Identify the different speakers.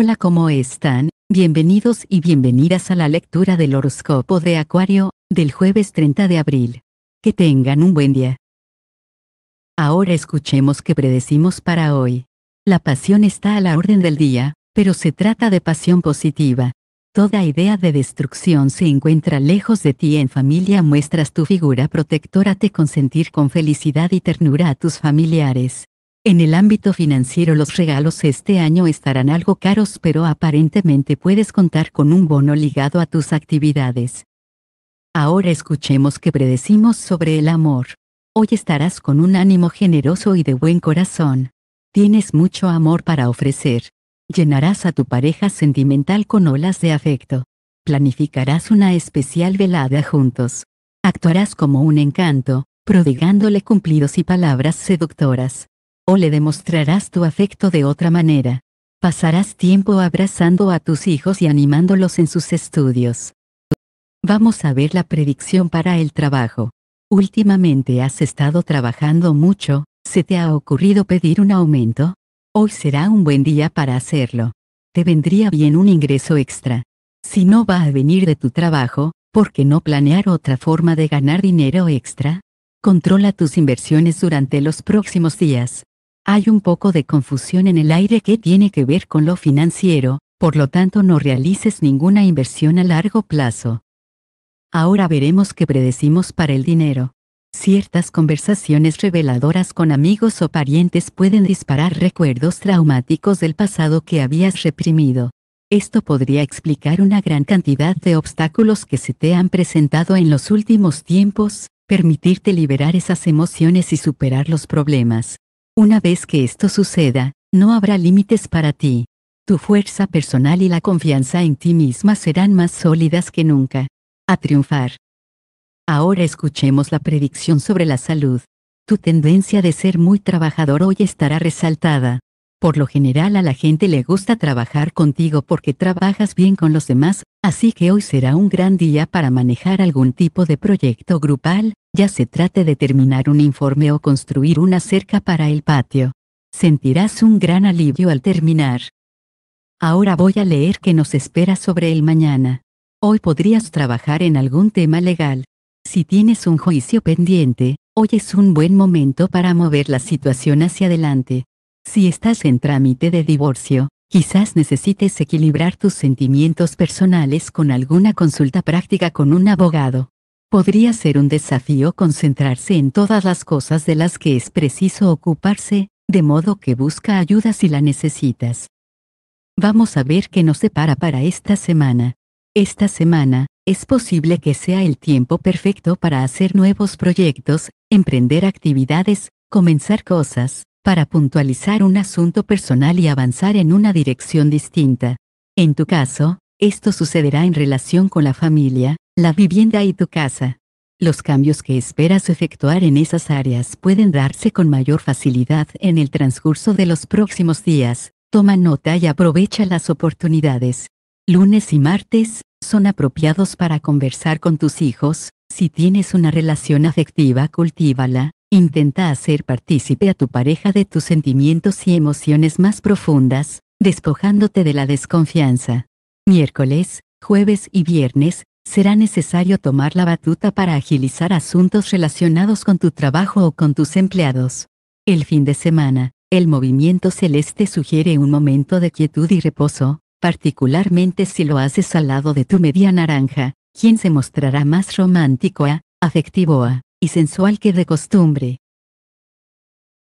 Speaker 1: Hola, ¿cómo están? Bienvenidos y bienvenidas a la lectura del horóscopo de Acuario, del jueves 30 de abril. Que tengan un buen día. Ahora escuchemos qué predecimos para hoy. La pasión está a la orden del día, pero se trata de pasión positiva. Toda idea de destrucción se encuentra lejos de ti en familia muestras tu figura protectora te consentir con felicidad y ternura a tus familiares. En el ámbito financiero los regalos este año estarán algo caros pero aparentemente puedes contar con un bono ligado a tus actividades. Ahora escuchemos qué predecimos sobre el amor. Hoy estarás con un ánimo generoso y de buen corazón. Tienes mucho amor para ofrecer. Llenarás a tu pareja sentimental con olas de afecto. Planificarás una especial velada juntos. Actuarás como un encanto, prodigándole cumplidos y palabras seductoras o le demostrarás tu afecto de otra manera. Pasarás tiempo abrazando a tus hijos y animándolos en sus estudios. Vamos a ver la predicción para el trabajo. Últimamente has estado trabajando mucho, ¿se te ha ocurrido pedir un aumento? Hoy será un buen día para hacerlo. Te vendría bien un ingreso extra. Si no va a venir de tu trabajo, ¿por qué no planear otra forma de ganar dinero extra? Controla tus inversiones durante los próximos días hay un poco de confusión en el aire que tiene que ver con lo financiero, por lo tanto no realices ninguna inversión a largo plazo. Ahora veremos qué predecimos para el dinero. Ciertas conversaciones reveladoras con amigos o parientes pueden disparar recuerdos traumáticos del pasado que habías reprimido. Esto podría explicar una gran cantidad de obstáculos que se te han presentado en los últimos tiempos, permitirte liberar esas emociones y superar los problemas. Una vez que esto suceda, no habrá límites para ti. Tu fuerza personal y la confianza en ti misma serán más sólidas que nunca. A triunfar. Ahora escuchemos la predicción sobre la salud. Tu tendencia de ser muy trabajador hoy estará resaltada. Por lo general a la gente le gusta trabajar contigo porque trabajas bien con los demás, así que hoy será un gran día para manejar algún tipo de proyecto grupal, ya se trate de terminar un informe o construir una cerca para el patio. Sentirás un gran alivio al terminar. Ahora voy a leer qué nos espera sobre el mañana. Hoy podrías trabajar en algún tema legal. Si tienes un juicio pendiente, hoy es un buen momento para mover la situación hacia adelante. Si estás en trámite de divorcio, Quizás necesites equilibrar tus sentimientos personales con alguna consulta práctica con un abogado podría ser un desafío concentrarse en todas las cosas de las que es preciso ocuparse, de modo que busca ayuda si la necesitas. Vamos a ver qué nos separa para esta semana. Esta semana, es posible que sea el tiempo perfecto para hacer nuevos proyectos, emprender actividades, comenzar cosas, para puntualizar un asunto personal y avanzar en una dirección distinta. En tu caso, esto sucederá en relación con la familia, la vivienda y tu casa. Los cambios que esperas efectuar en esas áreas pueden darse con mayor facilidad en el transcurso de los próximos días, toma nota y aprovecha las oportunidades. Lunes y martes son apropiados para conversar con tus hijos, si tienes una relación afectiva cultívala, intenta hacer partícipe a tu pareja de tus sentimientos y emociones más profundas, despojándote de la desconfianza. Miércoles, jueves y viernes será necesario tomar la batuta para agilizar asuntos relacionados con tu trabajo o con tus empleados. El fin de semana, el movimiento celeste sugiere un momento de quietud y reposo, particularmente si lo haces al lado de tu media naranja, quien se mostrará más romántico, a, afectivo a, y sensual que de costumbre.